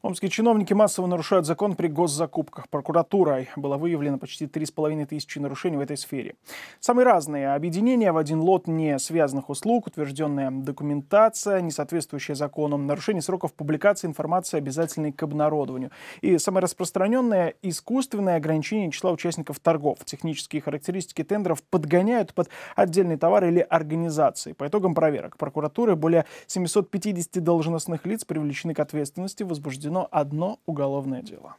Омские чиновники массово нарушают закон при госзакупках. Прокуратурой было выявлено почти 3,5 тысячи нарушений в этой сфере. Самые разные объединения в один лот не связанных услуг, утвержденная документация, несоответствующая законам, нарушение сроков публикации информации, обязательной к обнародованию. И самое распространенное – искусственное ограничение числа участников торгов. Технические характеристики тендеров подгоняют под отдельный товар или организации. По итогам проверок прокуратуры более 750 должностных лиц привлечены к ответственности, возбуждены возбуждено одно уголовное дело.